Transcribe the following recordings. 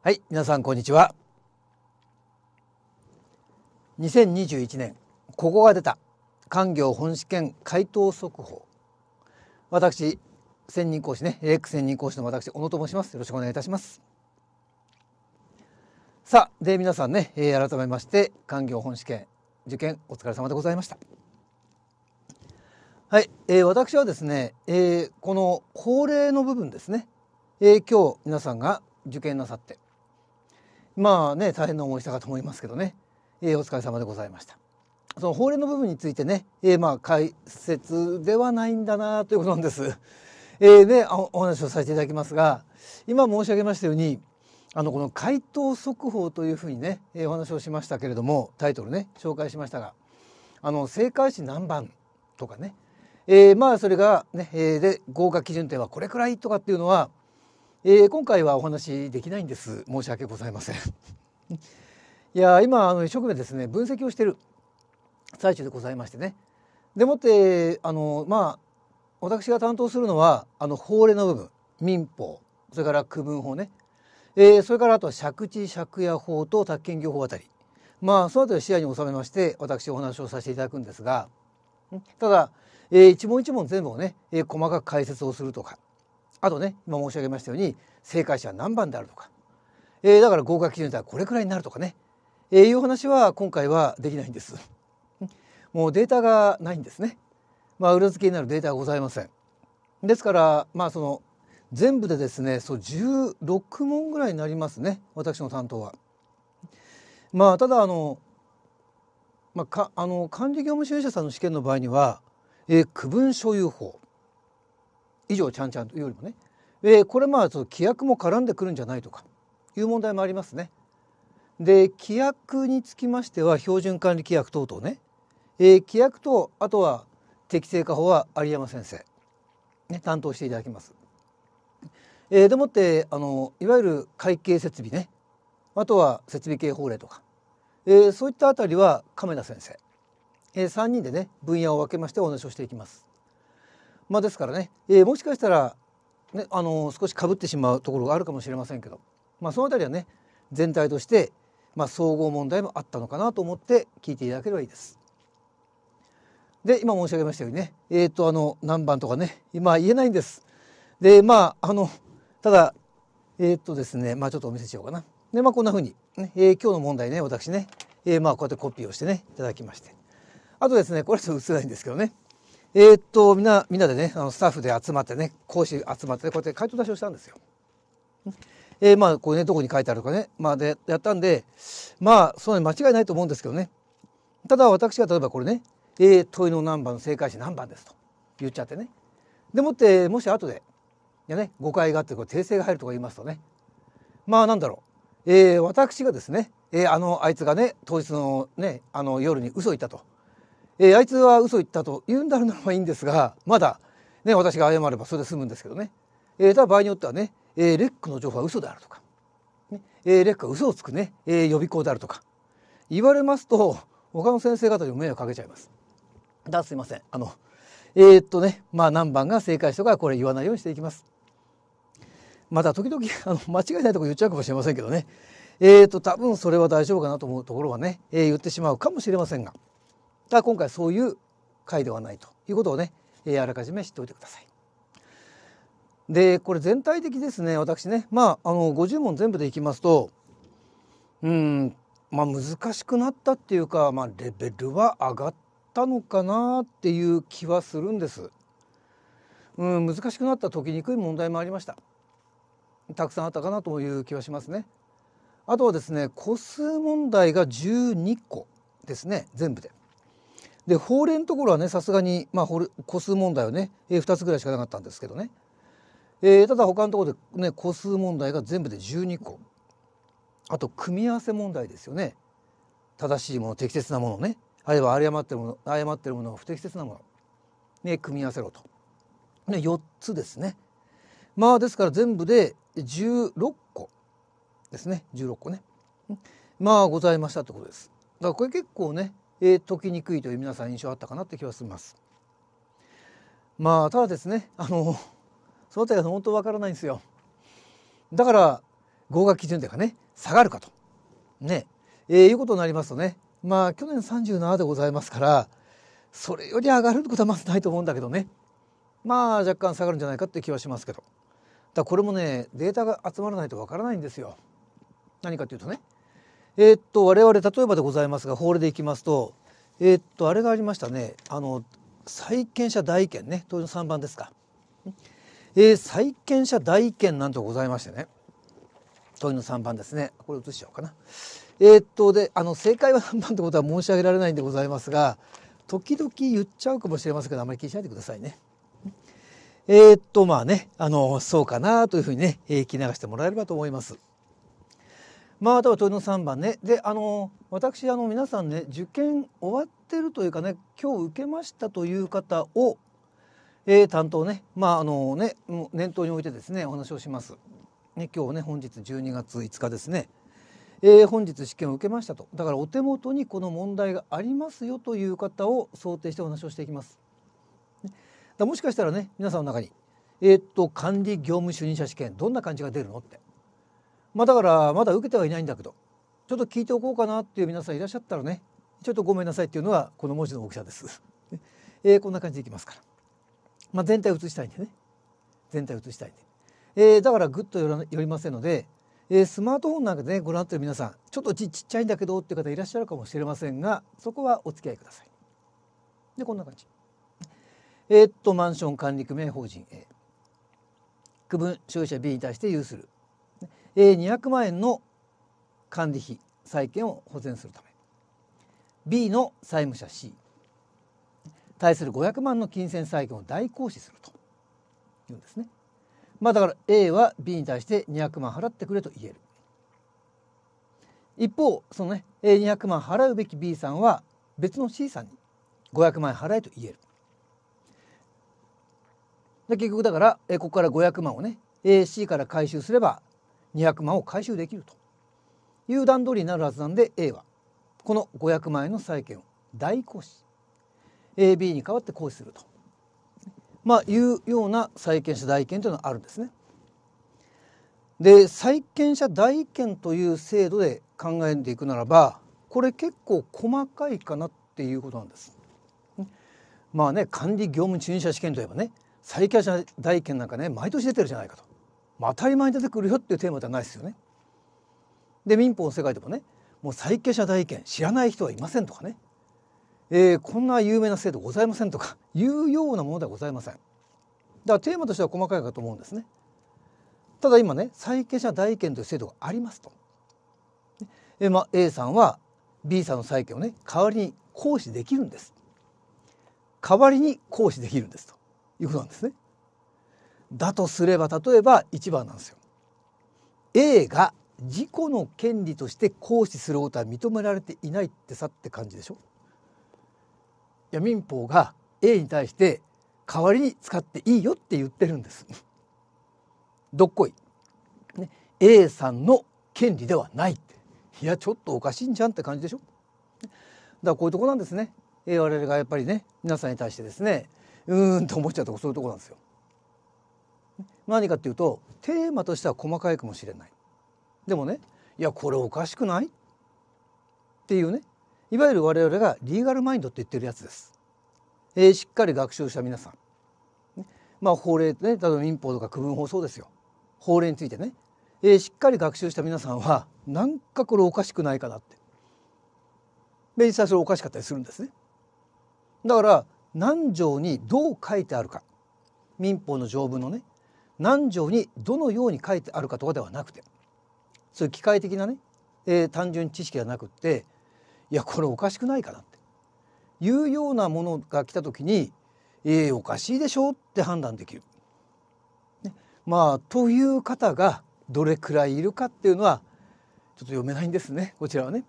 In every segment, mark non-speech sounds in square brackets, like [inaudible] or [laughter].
はい皆さんこんにちは2021年ここが出た官業本試験回答速報私専任講師ね AX 専任講師の私小野と申しますよろしくお願いいたしますさあで皆さんね、えー、改めまして官業本試験受験お疲れ様でございましたはい、えー、私はですね、えー、この法令の部分ですね、えー、今日皆さんが受験なさってまあね大変な思いしたかと思いますけどね、えー、お疲れ様でございました。その法令の部分についてね、えー、まあ解説ではないんだなということなんです。[laughs] えーね、お話をさせていただきますが今申し上げましたようにあのこの回答速報というふうにね、えー、お話をしましたけれどもタイトルね紹介しましたがあの正解し何番とかね、えー、まあそれがね、えー、で合格基準点はこれくらいとかっていうのはえー、今回はお話できないんです申し訳ございません [laughs] いや今あの一生懸命ですね分析をしている最中でございましてねでもってあのまあ私が担当するのはあの法令の部分民法それから区分法ね、えー、それからあとは借地借家法と宅建業法あたりまあその後りを視野に収めまして私お話をさせていただくんですがただ、えー、一問一問全部をね、えー、細かく解説をするとかあとね今申し上げましたように正解者は何番であるとか、えー、だから合格基準ではこれくらいになるとかね、えー、いう話は今回はできないんです。[laughs] もうデータがないんですね。まあ、裏付けになるデータはございません。ですからまあその全部でですねそう16問ぐらいになりますね私の担当は。まあただあの,、まあ、かあの管理業務主任者さんの試験の場合には、えー、区分所有法以上ちゃんちゃんというよりもね、えー、これまあその規約も絡んでくるんじゃないとかいう問題もありますね。で規約につきましては標準管理規約等々ね、えー、規約とあとは適正化法は有山先生、ね、担当していただきます。えー、でもってあのいわゆる会計設備ねあとは設備系法令とか、えー、そういったあたりは亀田先生、えー、3人でね分野を分けましてお話をしていきます。まあ、ですからね、えー、もしかしたら、ね、あのー、少しかぶってしまうところがあるかもしれませんけど、まあ、その辺りはね全体として、まあ、総合問題もあったのかなと思って聞いていただければいいです。で今申し上げましたようにねえっ、ー、とあの何番とかね今言えないんです。でまああのただえっとですねまあちょっとお見せしようかな。でまあこんなふうにね、え今日の問題ね私ね、えまあこうやってコピーをしてねいただきましてあとですねこれちょっと映らないんですけどねえー、っとみんなみんなでねあのスタッフで集まってね講師集まって、ね、こうやって回答出しをしたんですよ。えー、まあこうねどこに書いてあるかね、まあ、でやったんでまあそんなに間違いないと思うんですけどねただ私が例えばこれね「えー、問いの何番の正解詞何番です」と言っちゃってねでもってもし後でいやね誤解があってこれ訂正が入るとか言いますとねまあなんだろう、えー、私がですね、えー、あのあいつがね当日のねあの夜に嘘を言ったとえー、あいつは嘘言ったと言うんだろうならばいいんですが、まだ、ね、私が謝ればそれで済むんですけどね。えー、ただ場合によってはね、えー、レックの情報は嘘であるとか、ねえー、レックは嘘をつくね、えー、予備校であるとか、言われますと、他の先生方にも迷惑かけちゃいます。だすいません。あの、えー、っとね、まあ何番が正解とかこれ言わないようにしていきます。また時々あの間違いないとこ言っちゃうかもしれませんけどね。えー、っと、多分それは大丈夫かなと思うところはね、えー、言ってしまうかもしれませんが。だ今回そういう回ではないということをね、あらかじめ知っておいてください。でこれ全体的ですね私ねまああの50問全部でいきますとうんまあ難しくなったっていうか、まあ、レベルは上がったのかなっていう気はするんです。うん難しくなった解きにくい問題もありました。たくさんあったかなという気はしますね。あとはですね個数問題が12個ですね全部で。で法令のところはねさすがに、まあ、個数問題はね、えー、2つぐらいしかなかったんですけどね、えー、ただ他のところで、ね、個数問題が全部で12個あと組み合わせ問題ですよね正しいもの適切なものねあるいは誤ってるもの誤ってるもの不適切なもの、ね、組み合わせろと、ね、4つですねまあですから全部で16個ですね16個ねまあございましたってことですだからこれ結構ねえー、解きにくいという皆さん印象あったかなって気はします。まあただですねあのその点は本当わからないんですよ。だから合格基準点がね下がるかとね、えー、いうことになりますとねまあ去年37でございますからそれより上がることはまずないと思うんだけどねまあ若干下がるんじゃないかって気はしますけどだこれもねデータが集まらないとわからないんですよ。何かというとねえー、っと我々例えばでございますが法令でいきますとえー、っとあれがありましたねあの債権者代権ね当時の3番ですか、えー、債権者代権なんてございましてね問いの3番ですねこれ移しちゃおうかな。えっとであの正解は何番ってことは申し上げられないんでございますが時々言っちゃうかもしれませんけどあまり気にしないでくださいね。えー、っとまあねあのそうかなというふうにね、えー、聞き流してもらえればと思います。まあ、あとはいの3番ねであの私あの皆さんね受験終わってるというかね今日受けましたという方を、えー、担当ねまああのね念頭に置いてですねお話をします。ね今日ね本日12月5日ですね。えー、本日試験を受けましたとだからお手元にこの問題がありますよという方を想定してお話をしていきます。だもしかしたらね皆さんの中にえー、っと管理業務主任者試験どんな感じが出るのってまあ、だからまだ受けてはいないんだけどちょっと聞いておこうかなっていう皆さんいらっしゃったらねちょっとごめんなさいっていうのはこの文字の大きさです。[laughs] えー、こんな感じでいきますから、まあ、全体写したいんでね全体写したいんで、えー、だからぐっと寄りませんので、えー、スマートフォンなんかでねご覧になってる皆さんちょっと字ちっちゃいんだけどっていう方いらっしゃるかもしれませんがそこはお付き合いください。でこんな感じ。えー、っとマンション管理組合法人 A 区分所有者 B に対して有する200万円の管理費債権を保全するため B の債務者 C 対する500万の金銭債権を代行使するというんですね。まあだから A は B に対して200万払ってくれと言える。一方そのね A200 万払うべき B さんは別の C さんに500万円払えと言える。で結局だからここから500万をね AC から回収すれば200万を回収できるという段取りになるはずなんで A はこの500万円の債権を代行し AB に代わって行使すると、まあ、いうような債権者代権というのはあるんですね。で債権者代権という制度で考えていくならばこれ結構細かいかなっていうことなんです。まあね管理業務中任者試験といえばね債権者代権なんかね毎年出てるじゃないかとまあ、当たり前に出てくるよっていうテーマではないですよね。で民法の世界でもねもう債権者代権知らない人はいませんとかね、えー、こんな有名な制度ございませんとか [laughs] いうようなものではございません。だからテーマとしては細かいかと思うんですね。ただ今ね債権者代権という制度がありますと。えまあ、A さんは B さんの債権をね代わりに行使できるんです。代わりに行使できるんですということなんですね。だとすれば例えば1番なんですよ。A が自己の権利として行使することは認められていないってさって感じでしょいや民法が A に対して代わりに使っていいよって言ってるんです。どっこい。ね、A さんの権利ではないっていやちょっとおかしいんじゃんって感じでしょだからこういうとこなんですね。えー、我々がやっぱりね皆さんに対してですねうーんと思っちゃうとこそういうとこなんですよ。何かっていうとテーマとしては細かいかもしれないでもねいやこれおかしくないっていうねいわゆる我々がリーガルマインドって言ってるやつです、えー、しっかり学習した皆さん、ね、まあ法令ね例えば民法とか区分法そうですよ法令についてね、えー、しっかり学習した皆さんはなんかこれおかしくないかなってで実際それおかしかったりするんですねだから何条にどう書いてあるか民法の条文のね何条にどのように書いてあるかとかではなくてそういう機械的なね、えー、単純知識がなくっていやこれおかしくないかなっていうようなものが来た時に、えー、おかしいでしょって判断できる。ね、まあという方がどれくらいいるかっていうのはちょっと読めないんですねこちらはね。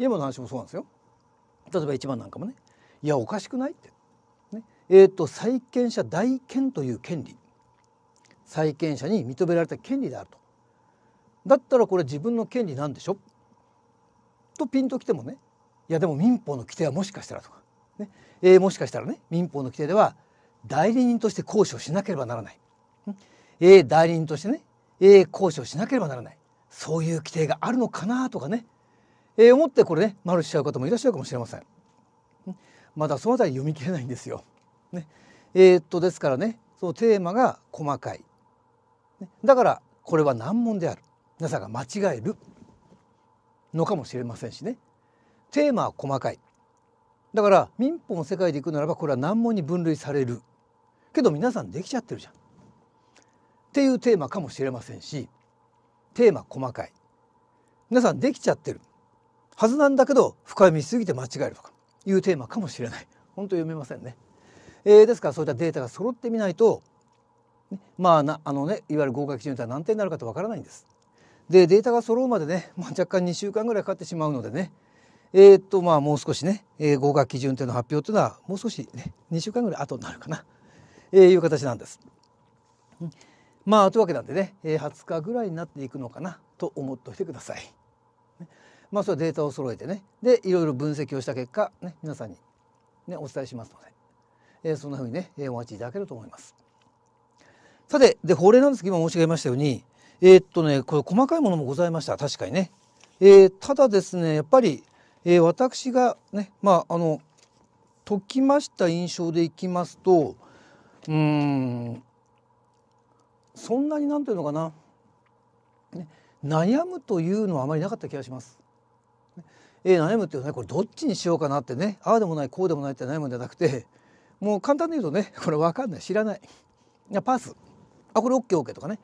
今の話もそうなんですよ。例えば1番なんかもね「いやおかしくない?」って、ねえーと「債権者代権という権利」債権者に認められた権利であるとだったらこれ自分の権利なんでしょとピンときてもねいやでも民法の規定はもしかしたらとか、ねえー、もしかしたらね民法の規定では代理人として行使をしなければならない、えー、代理人としてね、えー、行使をしなければならないそういう規定があるのかなとかね、えー、思ってこれね丸しちゃう方もいらっしゃるかもしれません。まだその辺り読み切れないんですよ。ねえー、っとですからねそのテーマが細かいだからこれは難問である皆さんが間違えるのかもしれませんしねテーマは細かいだから民法の世界でいくならばこれは難問に分類されるけど皆さんできちゃってるじゃんっていうテーマかもしれませんしテーマ細かい皆さんできちゃってるはずなんだけど深読みすぎて間違えるとかいうテーマかもしれない本当読めませんね、えー、ですからそういったデータが揃ってみないとまあ、あのねいわゆる合格基準とは何点になるかとわからないんです。でデータが揃うまでね、まあ、若干2週間ぐらいかかってしまうのでねえー、っとまあもう少しね、えー、合格基準点の発表というのはもう少し、ね、2週間ぐらい後になるかな、えー、いう形なんです。まあというわけなんでね、え20日ぐらいになっていくのかなと思っておいてください。まあそれデータを揃えてねでいろいろ分析をした結果、ね、皆さんに、ね、お伝えしますので、えー、そんなふうにね、お待ちいただけると思います。さて、で、法令なんですけど、今申し上げましたように、えー、っとね、これ細かいものもございました。確かにね。えー、ただですね、やっぱり、えー、私がね、まあ、あの、解きました印象でいきますと、うん、そんなになんていうのかな、ね、悩むというのはあまりなかった気がします。えー、悩むっていうのはね、これどっちにしようかなってね、ああでもない、こうでもないって悩むんじゃなくて、もう簡単に言うとね、これわかんない、知らない。いや、パス。あこれ OKOK、とかね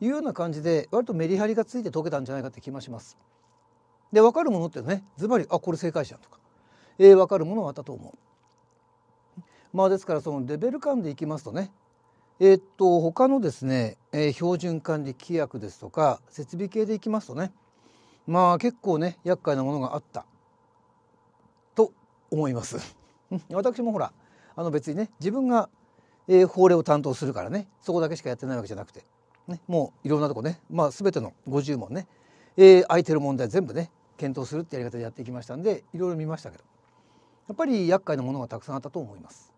いうような感じで割とメリハリがついて解けたんじゃないかって気もします。で分かるものってねズバリあこれ正解者とか、えー、分かるものはあったと思う。まあですからそのレベル感でいきますとねえー、っと他のですね、えー、標準管理規約ですとか設備系でいきますとねまあ結構ね厄介なものがあったと思います。[laughs] 私もほらあの別にね自分がえー、法令を担当するからねそこだけしかやってないわけじゃなくて、ね、もういろんなとこね、まあ、全ての50問ね、えー、空いてる問題全部ね検討するってやり方でやってきましたんでいろいろ見ましたけどやっぱり厄介なものがたくさんあったと思います。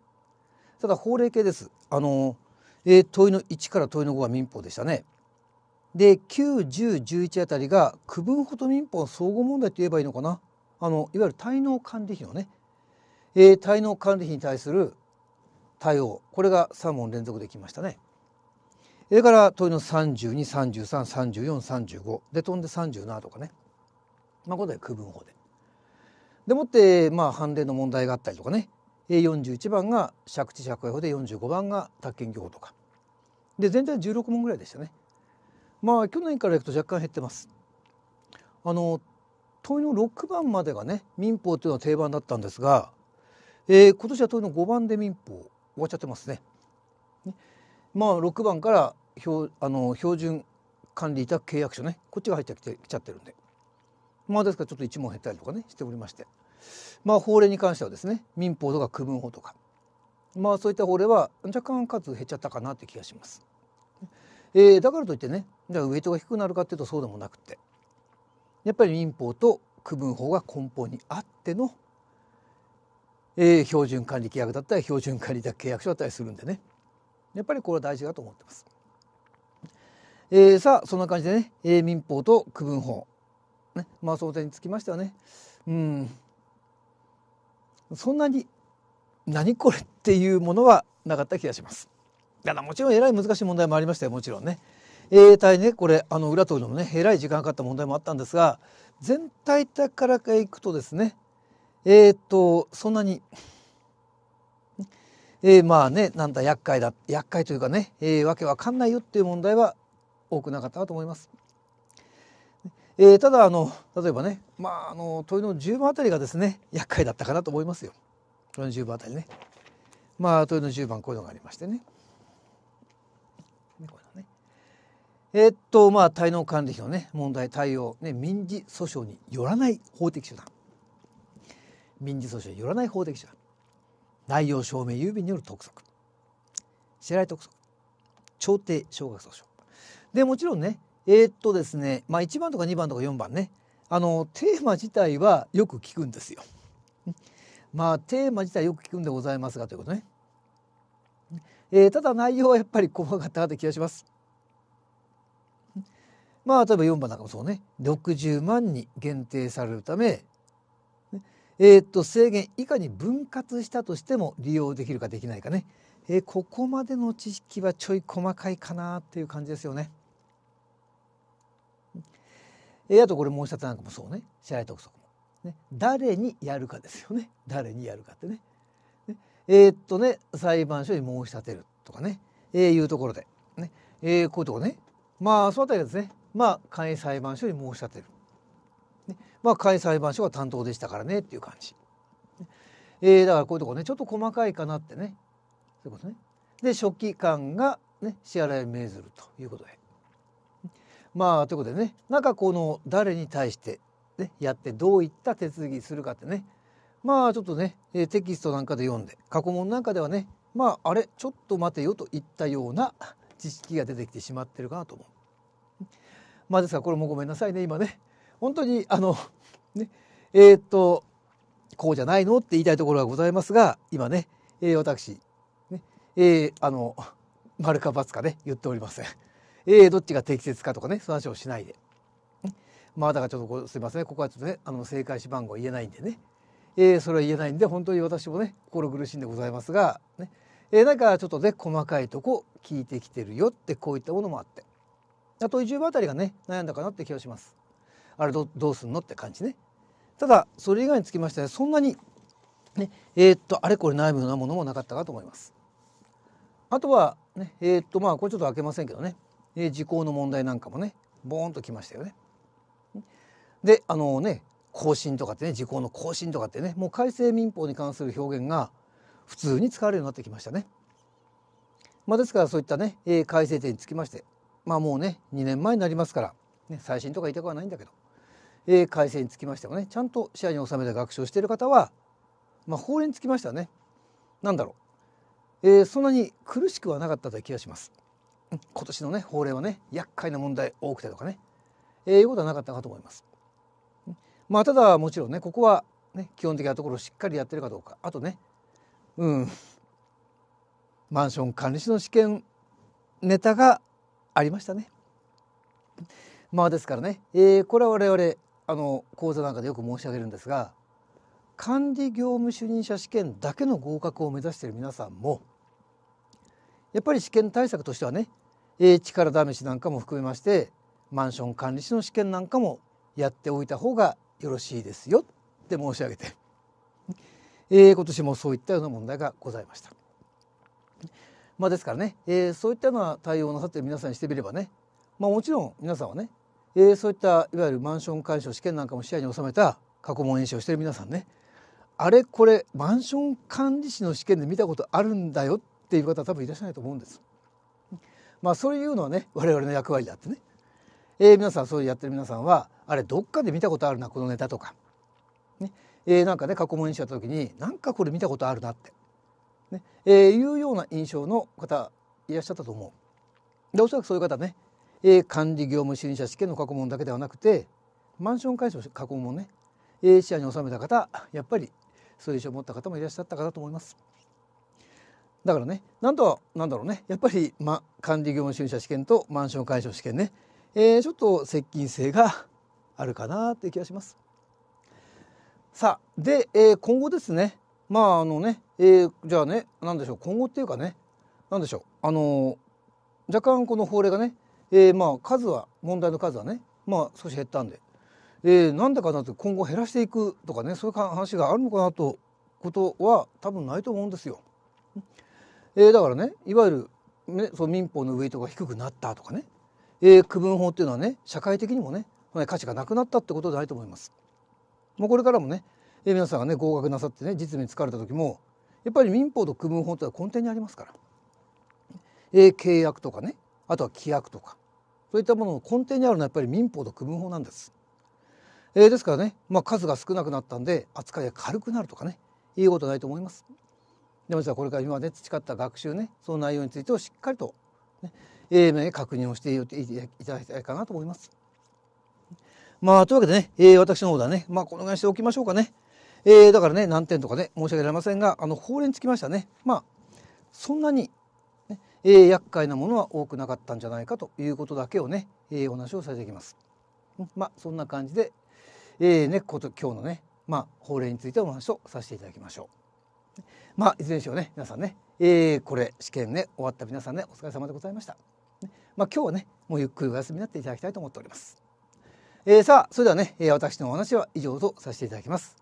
ただ法令系です。あの、えー、問いの1から問いの5は民法でしたね。で9、10、11あたりが区分法と民法の相互問題と言えばいいのかな。あのいわゆる滞納管理費のね、えー、滞納管理費に対する対応これが3問連続できましたね。それから問いの32333435で飛んで37とかね、まあ、今度は区分法で。でもってまあ判例の問題があったりとかね41番が借地借家法で45番が宅建業法とかで全体16問ぐらいでしたね。まあ去年からいくと若干減ってます。あの問いの6番までがね民法というのは定番だったんですが、えー、今年は問いの5番で民法終わっちゃってますね。ねまあ6番から標あの標準管理委託契約書ねこっちが入ってきてきちゃってるんでまあですからちょっと1問減ったりとかねしておりましてまあ法令に関してはですね民法とか区分法とかまあそういった法令は若干数減っちゃったかなって気がします。えー、だからといってねじゃあウエイトが低くなるかっていうとそうでもなくてやっぱり民法と区分法が根本にあってのえー、標準管理契約だったり標準管理契約書だったりするんでねやっぱりこれは大事だと思ってます。えー、さあそんな感じでね、えー、民法と区分法、ね、まあその点につきましてはねうんそんなに何これっていうものはなかった気がします。ただもちろんえらい難しい問題もありましたよもちろんね。えー、大ねこれあの裏取るのもねえらい時間かかった問題もあったんですが全体からいくとですねえー、っとそんなに、えー、まあねなんだ厄介だ厄介というかね、えー、わけわかんないよっていう問題は多くなかったかと思います。えー、ただあの例えばね、まあ、あの問いの10番あたりがですね厄介だったかなと思いますよ問いの10番あたりね。まあ問いの10番こういうのがありましてね。えー、っとまあ滞納管理費のね問題対応、ね、民事訴訟によらない法的手段民事訴訟によらない法的事内容証明郵便による督促支払い督促調停奨額訴訟でもちろんねえー、っとですね、まあ、1番とか2番とか4番ねあのテーマ自体はよく聞くんですよ。まあテーマ自体よく聞くんでございますがということね。えー、ただ内容はやっぱり細かったかって気がします。まあ例えば4番なんかもそうね60万に限定されるためえー、っと制限以下に分割したとしても利用できるかできないかね、えー、ここまでの知識はちょい細かいかなっていう感じですよね。えー、あとこれ申し立てなんかもそうね支払い督促も、ね、誰にやるかですよね誰にやるかってね。えー、っとね裁判所に申し立てるとかね、えー、いうところで、ねえー、こういうとこねまあそのあたりですねまあ簡易裁判所に申し立てる。まあ、海裁判所が担当でしたからねっていう感じ。えー、だからこういうとこねちょっと細かいかなってねそういうことね。で書記官が、ね、支払いを命ずるということで。まあということでねなんかこの誰に対して、ね、やってどういった手続きするかってねまあちょっとねテキストなんかで読んで過去問なんかではねまああれちょっと待てよといったような知識が出てきてしまってるかなと思う。まあですからこれもごめんなさいね今ね本当にあのねえー、っとこうじゃないのって言いたいところがございますが今ね、えー、私ねえー、あの丸か×かね言っておりません。えー、どっちが適切かとかねその話をしないで。まあだからちょっとすいませんここはちょっとねあの正解子番号言えないんでね、えー、それは言えないんで本当に私もね心苦しいんでございますがね、えー、なんかちょっとね細かいとこ聞いてきてるよってこういったものもあってあと10分あたりがね悩んだかなって気がします。あれどどうすんのって感じね。ただそれ以外につきましてはそんなにねえー、っとあれこれ悩むようなものもなかったかと思います。あとはねえー、っとまあこれちょっと開けませんけどね、えー、時効の問題なんかもねボーンときましたよね。であのね更新とかってね時効の更新とかってねもう改正民法に関する表現が普通に使われるようになってきましたね。まあ、ですからそういったね、え改正点につきましてまあもうね2年前になりますから、ね、最新とか言いたくはないんだけどえー、改正につきましてもねちゃんと視野に収めた学習をしている方は、まあ、法令につきましてはね何だろう、えー、そんなに苦しくはなかったという気がします。今年のね法令はね厄介な問題多くてとかね、えー、いうことはなかったかと思います。まあただもちろんねここはね基本的なところをしっかりやってるかどうかあとねうんマンション管理士の試験ネタがありましたね。まあですからね、えー、これは我々あの講座なんかでよく申し上げるんですが管理業務主任者試験だけの合格を目指している皆さんもやっぱり試験対策としてはね力試しなんかも含めましてマンション管理士の試験なんかもやっておいた方がよろしいですよって申し上げて、えー、今年もそういったような問題がございました。まあ、ですからね、えー、そういったような対応をなさっている皆さんにしてみればね、まあ、もちろん皆さんはねえー、そういったいわゆるマンション鑑賞試験なんかも視野に収めた過去問演習をしてる皆さんねあれこれマンション管理士の試験で見たことあるんだよっていう方は多分いらっしゃないと思うんです。まあそういうのはね我々の役割であってね、えー、皆さんそうやってる皆さんはあれどっかで見たことあるなこのネタとか、ねえー、なんかね過去問演習やった時になんかこれ見たことあるなって、ねえー、いうような印象の方いらっしゃったと思う。でおそらくそういう方ねえー、管理業務主任者試験の過去問だけではなくてマンション会社過去問ね、えー、視野に収めた方やっぱりそういう意思を持った方もいらっしゃったかなと思います。だからねなんとなんだろうねやっぱり、ま、管理業務主任者試験とマンション会社試験ね、えー、ちょっと接近性があるかなという気がします。さあで、えー、今後ですねまああのね、えー、じゃあね何でしょう今後っていうかね何でしょうあの若干この法令がねえー、まあ数は問題の数はねまあ少し減ったんで、えー、なんでかなって今後減らしていくとかねそういう話があるのかなとことは多分ないと思うんですよ。えー、だからねいわゆる、ね、その民法のウェイトが低くなったとかね、えー、区分法っていうのはね社会的にもね価値がなくなったってことでないと思います。もうこれからもね、えー、皆さんがね合格なさってね実務に就かれた時もやっぱり民法と区分法ってのは根底にありますから、えー、契約とかねあとは規約とかそういったものの根底にあるのはやっぱり民法と区分法なんです。えー、ですからね、まあ、数が少なくなったんで扱いが軽くなるとかねいいことないと思います。でも実はこれから今まで培った学習ねその内容についてをしっかりと、ね、明確認をしていただきたいかなと思います。まあというわけでね、えー、私の方ではね、まあ、このぐらいしておきましょうかね。えー、だからね難点とかね申し訳ありませんがあの法令につきましてはねまあそんなにえー、厄介なものは多くなかったんじゃないかということだけをね、えー、お話をされていきます。まあそんな感じで、えーね、こと今日のね、まあ、法令についてお話をさせていただきましょう。まあいずれにしろね皆さんね、えー、これ試験ね終わった皆さんねお疲れ様でございました。まあ今日はねもうゆっくりお休みになっていただきたいと思っております。えー、さあそれではね私のお話は以上とさせていただきます。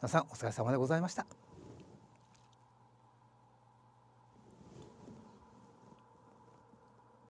皆さんお疲れ様でございました。